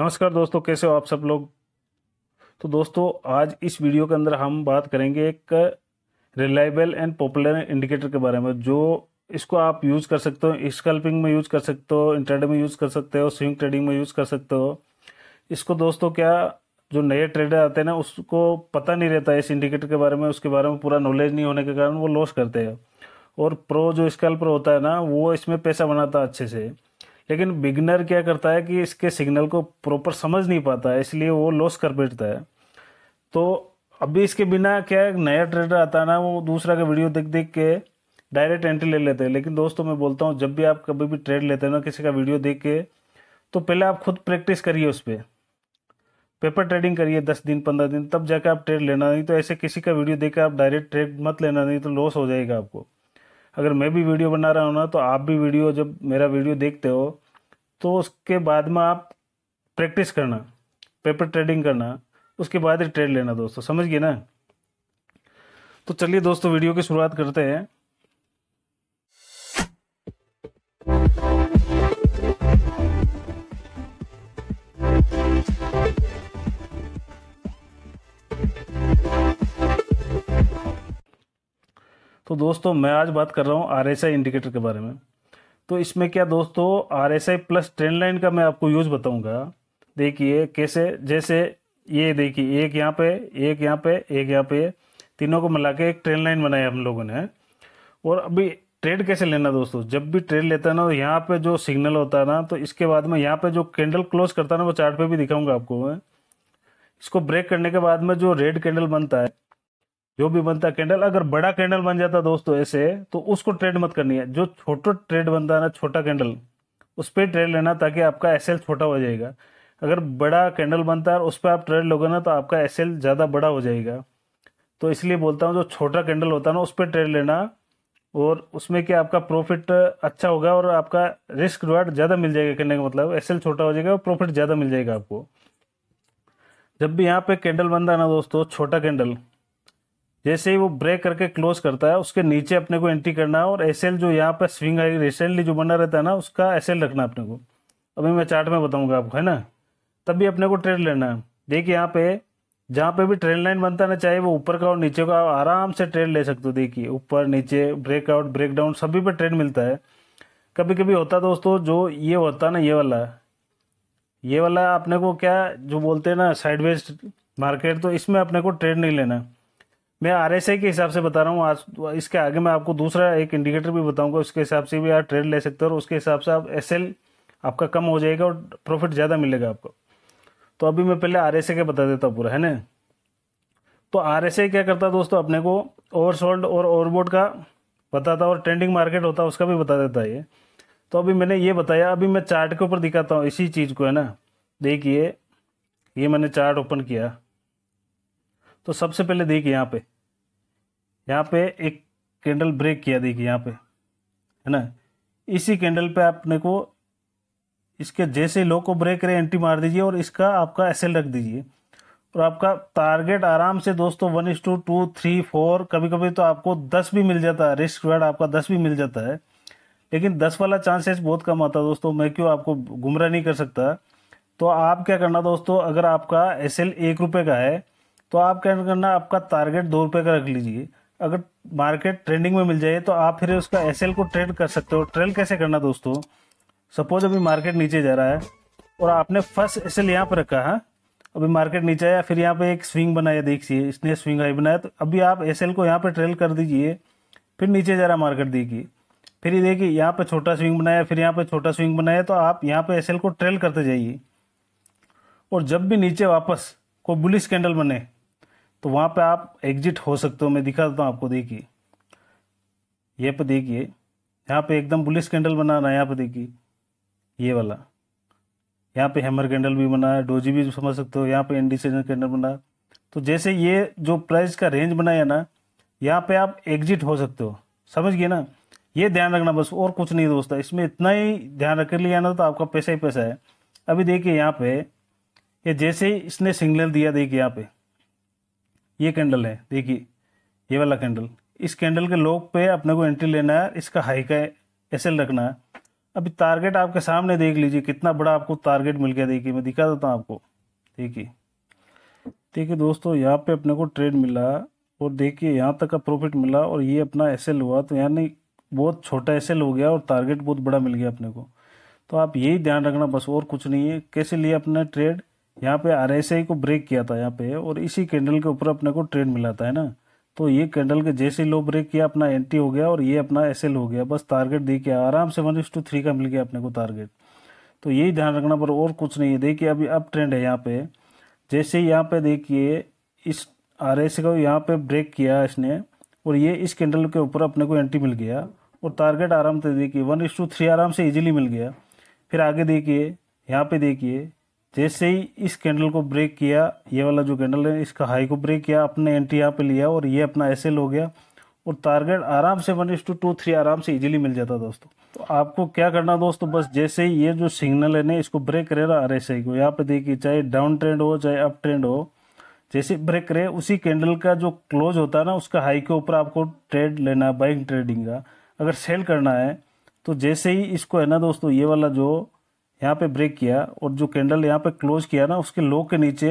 नमस्कार दोस्तों कैसे हो आप सब लोग तो दोस्तों आज इस वीडियो के अंदर हम बात करेंगे एक रिलायबल एंड पॉपुलर इंडिकेटर के बारे में जो इसको आप यूज़ कर सकते हो स्कल्पिंग में यूज़ कर सकते हो इंटरडे में यूज़ कर सकते हो स्विंग ट्रेडिंग में यूज़ कर सकते हो इसको दोस्तों क्या जो नए ट्रेडर आते हैं ना उसको पता नहीं रहता है इस इंडिकेटर के बारे में उसके बारे में पूरा नॉलेज नहीं होने के कारण वो लॉस करते हैं और प्रो जो स्कल्पर होता है ना वो इसमें पैसा बनाता है अच्छे से लेकिन बिगनर क्या करता है कि इसके सिग्नल को प्रॉपर समझ नहीं पाता है इसलिए वो लॉस कर बैठता है तो अभी इसके बिना क्या है नया ट्रेडर आता है ना वो दूसरा का वीडियो देख देख के डायरेक्ट एंट्री ले लेते हैं लेकिन दोस्तों मैं बोलता हूँ जब भी आप कभी भी ट्रेड लेते हैं ना किसी का वीडियो देख के तो पहले आप खुद प्रैक्टिस करिए उस पर पेपर ट्रेडिंग करिए दस दिन पंद्रह दिन तब जाके आप ट्रेड लेना नहीं तो ऐसे किसी का वीडियो देख आप डायरेक्ट ट्रेड मत लेना नहीं तो लॉस हो जाएगा आपको अगर मैं भी वीडियो बना रहा हूँ ना तो आप भी वीडियो जब मेरा वीडियो देखते हो तो उसके बाद में आप प्रैक्टिस करना पेपर ट्रेडिंग करना उसके बाद ही ट्रेड लेना दोस्तों समझ गए ना तो चलिए दोस्तों वीडियो की शुरुआत करते हैं तो दोस्तों मैं आज बात कर रहा हूँ आर इंडिकेटर के बारे में तो इसमें क्या दोस्तों R S I plus trend line का मैं आपको यूज़ बताऊंगा देखिए कैसे जैसे ये देखिए एक यहाँ पे एक यहाँ पे एक यहाँ पे तीनों को मिला के एक ट्रेंड लाइन बनाया हम लोगों ने और अभी ट्रेड कैसे लेना दोस्तों जब भी ट्रेड लेता है ना तो यहाँ पे जो सिग्नल होता है ना तो इसके बाद में यहाँ पे जो कैंडल क्लोज करता है ना वो चार्ट पे भी दिखाऊंगा आपको मैं इसको ब्रेक करने के बाद में जो रेड कैंडल बनता है जो भी बनता कैंडल अगर बड़ा कैंडल बन जाता दोस्तों ऐसे तो उसको ट्रेड मत करनी है जो छोटा ट्रेड बनता है ना छोटा कैंडल उस पर ट्रेड लेना ताकि आपका एस छोटा हो जाएगा अगर बड़ा कैंडल बनता है और उस पर आप ट्रेड लोगे ना तो आपका एस ज़्यादा बड़ा हो जाएगा तो इसलिए बोलता हूँ जो छोटा कैंडल होता है ना उस पर ट्रेड लेना और उसमें क्या आपका प्रॉफिट अच्छा होगा और आपका रिस्क रिवार्ड ज़्यादा मिल जाएगा कहने का मतलब एस छोटा हो जाएगा और प्रॉफिट ज़्यादा मिल जाएगा आपको जब भी यहाँ पे कैंडल बनता है ना दोस्तों छोटा कैंडल जैसे ही वो ब्रेक करके क्लोज करता है उसके नीचे अपने को एंट्री करना है और एस जो यहाँ पर स्विंग आई रिसेंटली जो बना रहता है ना उसका एस रखना अपने को अभी मैं चार्ट में बताऊँगा आपको है ना तब भी अपने को ट्रेड लेना है देखिए यहाँ पे जहाँ पे भी ट्रेन लाइन बनता ना चाहे वो ऊपर का और नीचे का आराम से ट्रेड ले सकते हो देखिए ऊपर नीचे ब्रेकआउट ब्रेकडाउन सभी पे ट्रेड मिलता है कभी कभी होता दोस्तों जो ये होता ना ये वाला ये वाला अपने को क्या जो बोलते हैं ना साइडवेज मार्केट तो इसमें अपने को ट्रेड नहीं लेना मैं आर के हिसाब से बता रहा हूँ आज तो इसके आगे मैं आपको दूसरा एक इंडिकेटर भी बताऊंगा उसके हिसाब से भी आप ट्रेड ले सकते हो और उसके हिसाब से आप एस आपका कम हो जाएगा और प्रॉफिट ज़्यादा मिलेगा आपको तो अभी मैं पहले आर के बता देता हूँ पूरा है ना तो आर क्या करता है दोस्तों अपने को ओवरसोल्ड और ओवरबोर्ड का बताता और ट्रेंडिंग मार्केट होता है उसका भी बता देता है ये तो अभी मैंने ये बताया अभी मैं चार्ट के ऊपर दिखाता हूँ इसी चीज़ को है ना देखिए ये मैंने चार्ट ओपन किया तो सबसे पहले देखिए यहाँ पे यहाँ पे एक कैंडल ब्रेक किया देखिए यहाँ पे है ना इसी कैंडल पे आपने को इसके जैसे लो को ब्रेक करें एंट्री मार दीजिए और इसका आपका एस रख दीजिए और आपका टारगेट आराम से दोस्तों one is to two three four कभी कभी तो आपको दस भी मिल जाता है रिस्क वेड आपका दस भी मिल जाता है लेकिन दस वाला चांसेस बहुत कम आता है दोस्तों मैं क्यों आपको गुमराह नहीं कर सकता तो आप क्या करना दोस्तों अगर आपका एस एल एक रुपये का है तो आप क्या करना आपका टारगेट दो रुपये का रख लीजिए अगर मार्केट ट्रेंडिंग में मिल जाए तो आप फिर उसका एस को ट्रेड कर सकते हो ट्रेल कैसे करना दोस्तों सपोज अभी मार्केट नीचे जा रहा है और आपने फर्स्ट एस एल यहाँ पर रखा है हाँ? अभी मार्केट नीचे आया फिर यहाँ पे एक स्विंग बनाया देखिए इसने स्विंग हाई बनाया तो अभी आप एस को यहाँ पर ट्रेल कर दीजिए फिर नीचे जा रहा मार्केट देखिए फिर ये देखिए यहाँ पर छोटा स्विंग बनाया फिर यहाँ पर छोटा स्विंग बनाया तो आप यहाँ पे एस को ट्रेल करते जाइए और जब भी नीचे वापस कोई बुलिस कैंडल बने तो वहाँ पे आप एग्जिट हो सकते हो मैं दिखा देता हूँ आपको देखिए ये पे देखिए यहाँ पे एकदम बुलिस कैंडल बना रहा है यहाँ पे देखिए ये वाला यहाँ पे हैमर कैंडल भी बना है डोजी भी समझ सकते हो यहाँ पे इंडिसीजन कैंडल बना तो जैसे ये जो प्राइस का रेंज बनाया ना यहाँ पे आप एग्जिट हो सकते हो समझ गए ना ये ध्यान रखना बस और कुछ नहीं दोस्त इसमें इतना ही ध्यान रख लिया ना तो आपका पैसा ही पैसा है अभी देखिए यहाँ पे ये जैसे ही इसने सिग्नल दिया देखिए यहाँ पे ये कैंडल है देखिए ये वाला कैंडल इस कैंडल के लोक पे अपने को एंट्री लेना है इसका हाई का एस रखना है अभी टारगेट आपके सामने देख लीजिए कितना बड़ा आपको टारगेट मिल गया देखिए मैं दिखा देता हूँ आपको देखिए देखिए दोस्तों यहाँ पे अपने को ट्रेड मिला और देखिए यहाँ तक का प्रॉफिट मिला और ये अपना एस हुआ तो यानी बहुत छोटा एस हो गया और टारगेट बहुत बड़ा मिल गया अपने को तो आप यही ध्यान रखना बस और कुछ नहीं है कैसे लिया अपने ट्रेड यहाँ पे आर को ब्रेक किया था यहाँ पे और इसी कैंडल के ऊपर अपने को ट्रेंड मिला था है ना तो ये कैंडल के जैसे लो ब्रेक किया अपना एंटी हो गया और ये अपना एस हो गया बस टारगेट देख के आराम से वन टू थ्री का मिल गया अपने को टारगेट तो यही ध्यान रखना पर और कुछ नहीं है देखिए अभी अब ट्रेंड है यहाँ पे जैसे यहाँ पे देखिए इस आर एस को यहाँ पे ब्रेक किया इसने और ये इस कैंडल के ऊपर अपने को एंट्री मिल गया और टारगेट आराम से देखिए वन इस टू थ्री आराम से इजिली मिल गया फिर आगे देखिए यहाँ पे देखिए जैसे ही इस कैंडल को ब्रेक किया ये वाला जो कैंडल है इसका हाई को ब्रेक किया अपने एंट्री यहाँ पे लिया और ये अपना एस हो गया और टारगेट आराम से वन टू टू थ्री आराम से इजीली मिल जाता दोस्तों तो आपको क्या करना दोस्तों बस जैसे ही ये जो सिग्नल है ना इसको ब्रेक करे ना आर एस आई को यहाँ पे देखिए चाहे डाउन ट्रेंड हो चाहे अप ट्रेंड हो जैसे ब्रेक करे उसी कैंडल का जो क्लोज होता है ना उसका हाई के ऊपर आपको ट्रेड लेना है बाइक ट्रेडिंग का अगर सेल करना है तो जैसे ही इसको है ना दोस्तों ये वाला जो यहाँ पे ब्रेक किया और जो कैंडल यहाँ पे क्लोज किया ना उसके लो के नीचे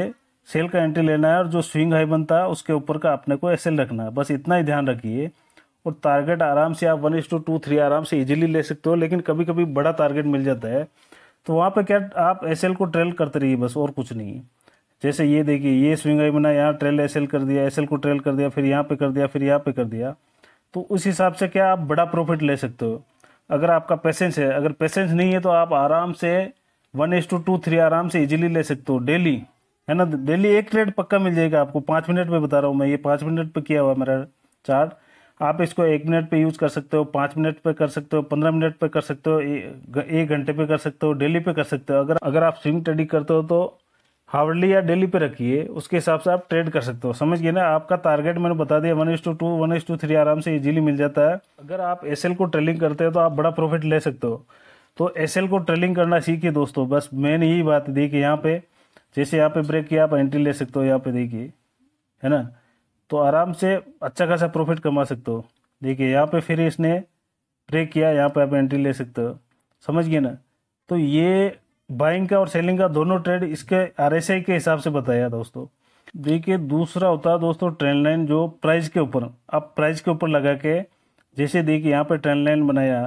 सेल का एंट्री लेना है और जो स्विंग हाई बनता है उसके ऊपर का अपने को एस रखना है बस इतना ही ध्यान रखिए और टारगेट आराम से आप वन इंस टू टू थ्री आराम से इजीली ले सकते हो लेकिन कभी कभी बड़ा टारगेट मिल जाता है तो वहाँ पर क्या आप एस को ट्रेल करते रहिए बस और कुछ नहीं जैसे ये देखिए ये स्विंग हाई बना यहाँ ट्रेल एस कर दिया एस को ट्रेल कर दिया फिर यहाँ पे कर दिया फिर यहाँ पर कर दिया तो उस हिसाब से क्या आप बड़ा प्रॉफिट ले सकते हो अगर आपका पेशेंस है अगर पेशेंस नहीं है तो आप आराम से one is to two three आराम से इजीली ले सकते हो डेली है ना डेली एक ट्रेड पक्का मिल जाएगा आपको पाँच मिनट में बता रहा हूँ मैं ये पाँच मिनट पर किया हुआ मेरा चार्ट आप इसको एक मिनट पे यूज़ कर सकते हो पाँच मिनट पे कर सकते हो पंद्रह मिनट पे कर सकते हो एक घंटे पे कर सकते हो डेली पे कर सकते हो अगर अगर आप स्विंग ट्रेडिंग करते हो तो हावर्डली या डेली पे रखिए उसके हिसाब से आप ट्रेड कर सकते हो समझ गए ना आपका टारगेट मैंने बता दिया one is to two one is to three आराम से इजीली मिल जाता है अगर आप एस को ट्रेलिंग करते हैं तो आप बड़ा प्रॉफिट ले सकते हो तो एस को ट्रेलिंग करना सीखिए दोस्तों बस मैंने यही बात दी कि यहाँ पे जैसे यहाँ पे ब्रेक किया आप एंट्री ले सकते हो यहाँ पे देखिए है ना तो आराम से अच्छा खासा प्रॉफिट कमा सकते हो देखिए यहाँ पे फिर इसने ब्रेक किया यहाँ पे आप एंट्री ले सकते हो समझ गए ना तो ये बाइंग का और सेलिंग का दोनों ट्रेड इसके आर के हिसाब से बताया दोस्तों देखिए दूसरा होता है दोस्तों ट्रेंड लाइन जो प्राइस के ऊपर आप प्राइस के ऊपर लगा के जैसे देखिए यहाँ पे ट्रेंड लाइन बनाया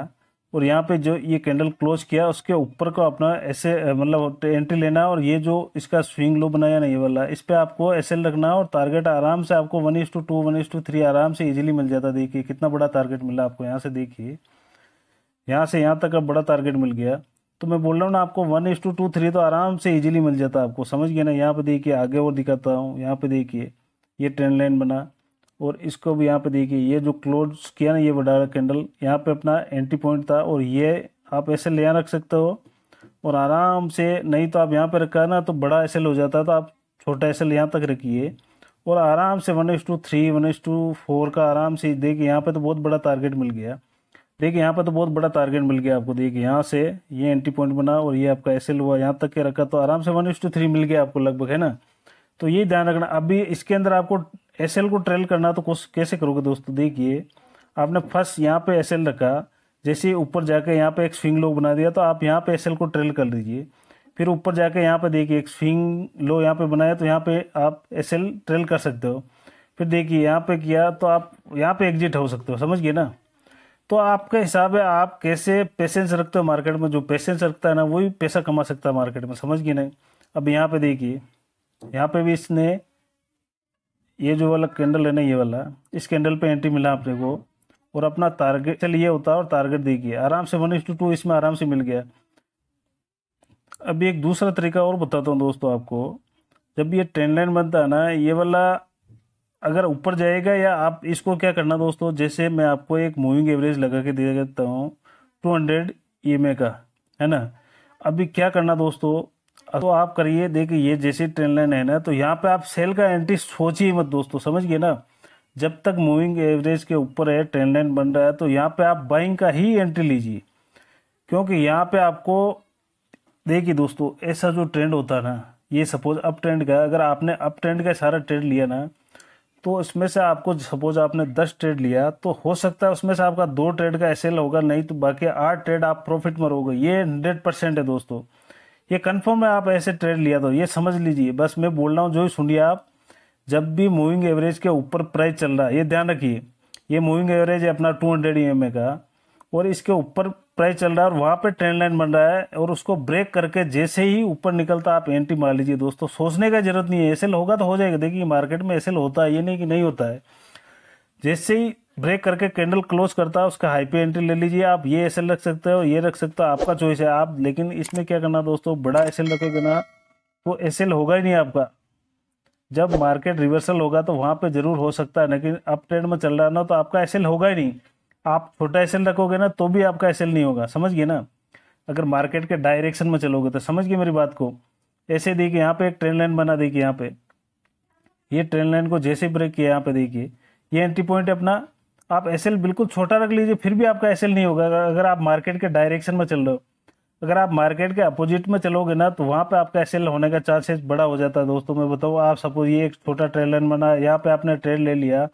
और यहाँ पे जो ये कैंडल क्लोज किया उसके ऊपर को अपना ऐसे मतलब एंट्री लेना और ये जो इसका स्विंग लो बनाया नहीं वाला इस पर आपको एस एल रखना और टारगेट आराम से आपको one is to two one is to three आराम से इजीली मिल जाता देखिए कितना बड़ा टारगेट मिला आपको यहाँ से देखिए यहाँ से यहाँ तक का बड़ा टारगेट मिल गया तो मैं बोल रहा हूँ ना आपको one is to two three तो आराम से इजीली मिल जाता है आपको समझ गया ना यहाँ पे देखिए आगे और दिखाता हूँ यहाँ पे देखिए ये ट्रेन लाइन बना और इसको भी यहाँ पे देखिए ये जो क्लोज किया ना ये बडा कैंडल यहाँ पे अपना एंट्री पॉइंट था और ये आप ऐसे ले रख सकते हो और आराम से नहीं तो आप यहाँ पर रखा ना तो बड़ा एस हो जाता तो आप छोटा एस यहाँ तक रखिए और आराम से one is to three one is to four का आराम से देखिए यहाँ पर तो बहुत बड़ा टारगेट मिल गया देखिए यहाँ पर तो बहुत बड़ा टारगेट मिल गया आपको देखिए यहाँ से ये एंट्री पॉइंट बना और ये आपका एस एल हुआ यहाँ तक के रखा तो आराम से वन टू थ्री मिल गया आपको लगभग है ना तो ये ध्यान रखना अभी इसके अंदर आपको एस एल को ट्रेल करना तो कैसे करोगे दोस्तों देखिए आपने फर्स्ट यहाँ पे एस एल रखा जैसे ऊपर जाके यहाँ पे एक स्विंग लो बना दिया तो आप यहाँ पे एस एल को ट्रेल कर दीजिए फिर ऊपर जाके यहाँ पे देखिए एक स्विंग लो यहाँ पे बनाया तो यहाँ पे आप एस एल ट्रेल कर सकते हो फिर देखिए यहाँ पे किया तो आप यहाँ पे एग्जिट हो सकते हो समझ गए ना तो आपके हिसाब है आप कैसे पेशेंस रखते हो मार्केट में जो पेशेंस रखता है ना वही पैसा कमा सकता है मार्केट में समझ गए नहीं अब यहाँ पे देखिए यहाँ पे भी इसने ये जो वाला कैंडल है ना ये वाला इस कैंडल पे एंट्री मिला आपने को और अपना टारगेट चल ये होता है और टारगेट देखिए आराम से वन टू टू इसमें आराम से मिल गया अभी एक दूसरा तरीका और बताता हूँ दोस्तों आपको जब ये ट्रेंड लाइन बनता है ना ये वाला अगर ऊपर जाएगा या आप इसको क्या करना दोस्तों जैसे मैं आपको एक मूविंग एवरेज लगा के दे देता हूँ टू हंड्रेड ई का है ना अभी क्या करना दोस्तों तो आप करिए देखिए ये जैसी ट्रेन लाइन है ना तो यहाँ पे आप सेल का एंट्री सोचिए मत दोस्तों समझिए ना जब तक मूविंग एवरेज के ऊपर है ट्रेन लाइन बन रहा है तो यहाँ पे आप बाइंग का ही एंट्री लीजिए क्योंकि यहाँ पे आपको देखिए दोस्तों ऐसा जो ट्रेंड होता है ना ये सपोज अप ट्रेंड का अगर आपने अप ट्रेंड का सारा ट्रेंड लिया ना तो इसमें से आपको सपोज आपने दस ट्रेड लिया तो हो सकता है उसमें से आपका दो ट्रेड का एसेल होगा नहीं तो बाकी आठ ट्रेड आप प्रॉफिट में रहोगे ये हंड्रेड परसेंट है दोस्तों ये कंफर्म है आप ऐसे ट्रेड लिया तो ये समझ लीजिए बस मैं बोल रहा हूँ जो ही सुनिए आप जब भी मूविंग एवरेज के ऊपर प्राइस चल रहा है ये ध्यान रखिए ये मूविंग एवरेज है अपना two hundred E M A का और इसके ऊपर प्राइस चल रहा है और वहाँ पे ट्रेंड लाइन बन रहा है और उसको ब्रेक करके जैसे ही ऊपर निकलता आप एंट्री मार लीजिए दोस्तों सोचने का जरूरत नहीं है एसएल होगा तो हो जाएगा देखिए मार्केट में एसएल होता है ये नहीं कि नहीं होता है जैसे ही ब्रेक करके कैंडल क्लोज करता है उसका हाई पे एंट्री ले लीजिए आप ये एस रख सकते हो ये रख सकते हो आपका चॉइस है आप लेकिन इसमें क्या करना दोस्तों बड़ा एस रखोगे ना वो एस होगा ही नहीं आपका जब मार्केट रिवर्सल होगा तो वहाँ पे जरूर हो सकता है लेकिन अप ट्रेंड में चल रहा ना तो आपका एसएल होगा ही नहीं आप छोटा एस रखोगे ना तो भी आपका एस नहीं होगा समझिए ना अगर मार्केट के डायरेक्शन में चलोगे तो समझिए मेरी बात को ऐसे देखिए यहाँ पे एक ट्रेन लाइन बना देखिए यहाँ पे ये ट्रेन लाइन को जैसे ब्रेक किया यहाँ पे देखिए ये एंट्री पॉइंट अपना आप एस बिल्कुल छोटा रख लीजिए फिर भी आपका एस नहीं होगा अगर आप मार्केट के डायरेक्शन में चल रहे हो अगर आप मार्केट के अपोजिट में चलोगे ना तो वहाँ पे आपका एस होने का चांसेस बड़ा हो जाता है दोस्तों मैं बताऊँ आप सपोज ये एक छोटा ट्रेन लाइन बना यहाँ पे आपने ट्रेन ले लिया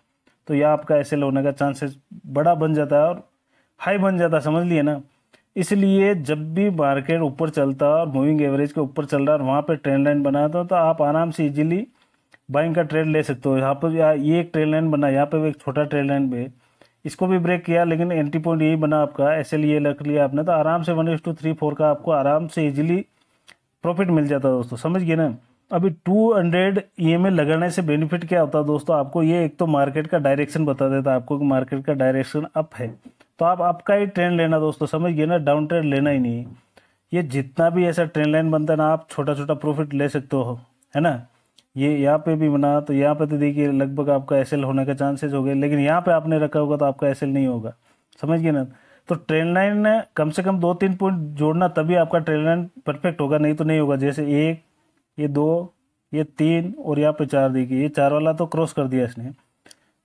तो यह आपका ऐसे होने का चांसेस बड़ा बन जाता है और हाई बन जाता है समझ लिए ना इसलिए जब भी मार्केट ऊपर चलता है और मूविंग एवरेज के ऊपर चल रहा है और वहाँ पर ट्रेंड लाइन बनाता है तो आप आराम से इजीली बाइंग का ट्रेड ले सकते हो यहाँ पर ये एक ट्रेन लाइन बना यहाँ पर एक छोटा ट्रेन लाइन पे इसको भी ब्रेक किया लेकिन एंट्री पॉइंट यही बना आपका एस एल ये रख लिया आपने तो आराम से one is to three four का आपको आराम से इजीली प्रॉफिट मिल जाता है दोस्तों समझ गए ना अभी 200 हंड्रेड e लगाने से बेनिफिट क्या होता है दोस्तों आपको ये एक तो मार्केट का डायरेक्शन बता देता है आपको कि मार्केट का डायरेक्शन अप है तो आप आपका ही ट्रेंड लेना दोस्तों समझिए ना डाउन ट्रेंड लेना ही नहीं ये जितना भी ऐसा ट्रेंड लाइन बनता है ना आप छोटा छोटा प्रॉफिट ले सकते हो है ना ये यहाँ पे भी बना तो यहाँ पे तो देखिए लगभग आपका एस होने का चांसेस हो गए लेकिन यहाँ पे आपने रखा होगा तो आपका एस नहीं होगा समझ गए ना तो ट्रेन लाइन कम से कम दो तीन पॉइंट जोड़ना तभी आपका ट्रेन लाइन परफेक्ट होगा नहीं तो नहीं होगा जैसे एक ये दो ये तीन और यहाँ पे चार देखिए ये चार वाला तो क्रॉस कर दिया इसने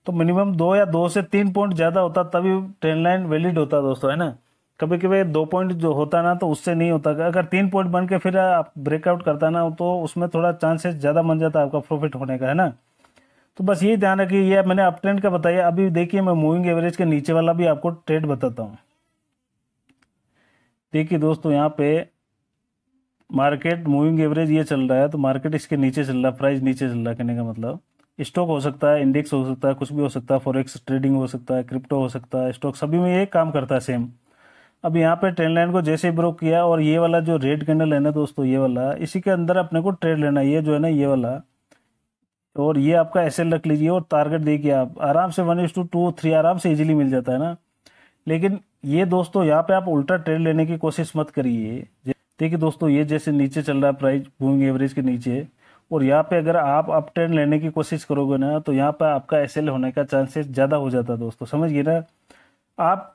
तो मिनिमम दो या दो से तीन पॉइंट ज़्यादा होता तभी ट्रेन लाइन वैलिड होता दोस्तों है ना कभी कभी दो पॉइंट जो होता ना तो उससे नहीं होता अगर तीन पॉइंट बन के फिर आप ब्रेकआउट करता ना तो उसमें थोड़ा चांसेस ज़्यादा बन जाता है आपका प्रॉफिट होने का है ना तो बस यही ध्यान रखिए ये मैंने अप ट्रेंड का बताया अभी देखिए मैं मूविंग एवरेज के नीचे वाला भी आपको ट्रेड बताता हूँ देखिए दोस्तों यहाँ पे मार्केट मूविंग एवरेज ये चल रहा है तो मार्केट इसके नीचे चल रहा है प्राइस नीचे चल रहा है कहने का मतलब स्टॉक हो सकता है इंडेक्स हो सकता है कुछ भी हो सकता है फॉरेक्स ट्रेडिंग हो सकता है क्रिप्टो हो सकता है स्टॉक सभी में ये काम करता है सेम अब यहाँ पे ट्रेंड लाइन को जैसे ब्रोक किया और ये वाला जो रेड कैंडल है ना दोस्तों ये वाला इसी के अंदर अपने को ट्रेड लेना ये जो है ना ये वाला और ये आपका ऐसे रख लीजिए और टारगेट देखिए आप आराम से one is to two three आराम से इजीली मिल जाता है ना लेकिन ये दोस्तों यहाँ पे आप उल्टा ट्रेड लेने की कोशिश मत करिए देखिए दोस्तों ये जैसे नीचे चल रहा है प्राइस मूविंग एवरेज के नीचे और यहाँ पे अगर आप अप ट्रेंड लेने की कोशिश करोगे ना तो यहाँ पे आपका एस होने का चांसेस ज़्यादा हो जाता है दोस्तों समझिए ना आप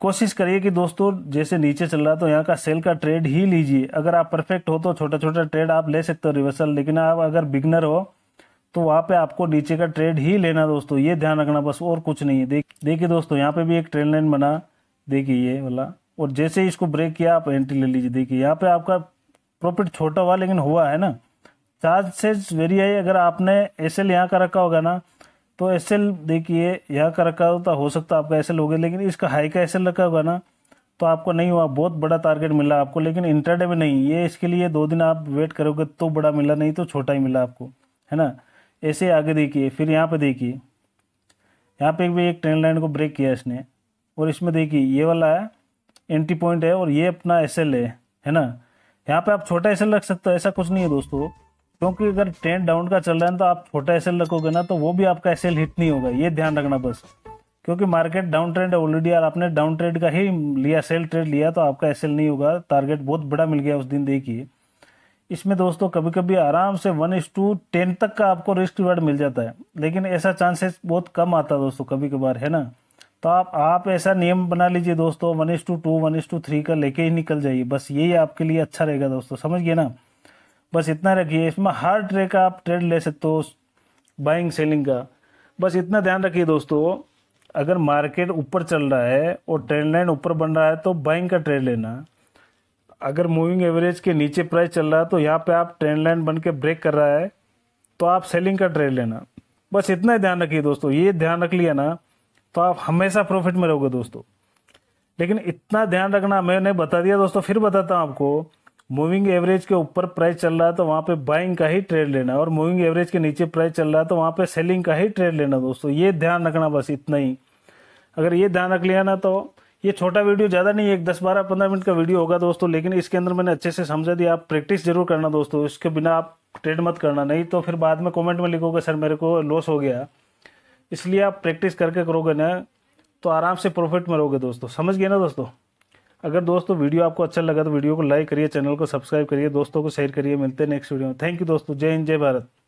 कोशिश करिए कि दोस्तों जैसे नीचे चल रहा है तो यहाँ का सेल का ट्रेड ही लीजिए अगर आप परफेक्ट हो तो छोटा छोटा ट्रेड आप ले सकते हो रिवर्सल लेकिन आप अगर बिगनर हो तो वहाँ पे आपको नीचे का ट्रेड ही लेना दोस्तों ये ध्यान रखना बस और कुछ नहीं है देखिए दोस्तों यहाँ पे भी एक ट्रेन लाइन बना देखिए ये वाला और जैसे ही इसको ब्रेक किया आप एंट्री ले लीजिए देखिए यहाँ पे आपका प्रॉफिट छोटा हुआ लेकिन हुआ है ना चार्ज से वेरी आई अगर आपने एस एल यहाँ का रखा होगा ना तो एस एल देखिए यहाँ का रखा होता तो हो सकता है आपका एस एल हो गया लेकिन इसका हाई का एस एल रखा होगा ना तो आपको नहीं हुआ बहुत बड़ा टारगेट मिला आपको लेकिन इंटरडे में नहीं ये इसके लिए दो दिन आप वेट करोगे तो बड़ा मिला नहीं तो छोटा ही मिला आपको है ना ऐसे आगे देखिए फिर यहाँ पे देखिए यहाँ पे भी एक ट्रेन लाइन को ब्रेक किया इसने और इसमें देखिए ये वाला है एंट्री पॉइंट है और ये अपना एस एल है है ना यहाँ पे आप छोटा एस एल रख सकते हो ऐसा कुछ नहीं है दोस्तों क्योंकि अगर ट्रेंड डाउन का चल रहा है तो आप छोटा एस एल रखोगे ना तो वो भी आपका एस एल हिट नहीं होगा ये ध्यान रखना बस क्योंकि मार्केट डाउन ट्रेंड है ऑलरेडी और आपने डाउन ट्रेड का ही लिया सेल ट्रेड लिया तो आपका एस एल नहीं होगा टारगेट बहुत बड़ा मिल गया उस दिन देखिए इसमें दोस्तों कभी कभी आराम से वन इज टू टेन तक का आपको रिस्क रिवार्ड मिल जाता है लेकिन ऐसा चांसेस बहुत कम आता है दोस्तों कभी कभार है ना तो आप आप ऐसा नियम बना लीजिए दोस्तों one is to two one is to three का लेके ही निकल जाइए बस यही आपके लिए अच्छा रहेगा दोस्तों समझिए ना बस इतना रखिए इसमें हर ट्रे का आप ट्रेड ले सकते हो बाइंग सेलिंग का बस इतना ध्यान रखिए दोस्तों अगर मार्केट ऊपर चल रहा है और ट्रेंड लाइन ऊपर बन रहा है तो बाइंग का ट्रेड लेना अगर मूविंग एवरेज के नीचे प्राइस चल रहा है तो यहाँ पे आप ट्रेंड लाइन बन के ब्रेक कर रहा है तो आप सेलिंग का ट्रेड लेना बस इतना ही ध्यान रखिए दोस्तों ये ध्यान रख लिया ना तो आप हमेशा प्रॉफिट में रहोगे दोस्तों लेकिन इतना ध्यान रखना मैंने बता दिया दोस्तों फिर बताता हूँ आपको मूविंग एवरेज के ऊपर प्राइस चल रहा है तो वहाँ पे बाइंग का ही ट्रेड लेना और मूविंग एवरेज के नीचे प्राइस चल रहा है तो वहाँ पे सेलिंग का ही ट्रेड लेना दोस्तों ये ध्यान रखना बस इतना ही अगर ये ध्यान रख लिया ना तो ये छोटा वीडियो ज़्यादा नहीं एक दस बारह पंद्रह मिनट का वीडियो होगा दोस्तों लेकिन इसके अंदर मैंने अच्छे से समझा दिया आप प्रैक्टिस जरूर करना दोस्तों इसके बिना आप ट्रेड मत करना नहीं तो फिर बाद में कॉमेंट में लिखोगे सर मेरे को लॉस हो गया इसलिए आप प्रैक्टिस करके करोगे ना तो आराम से प्रॉफिट में रहोगे दोस्तों समझ गए ना दोस्तों अगर दोस्तों वीडियो आपको अच्छा लगा तो वीडियो को लाइक करिए चैनल को सब्सक्राइब करिए दोस्तों को शेयर करिए मिलते हैं नेक्स्ट वीडियो में थैंक यू दोस्तों जय हिंद जय भारत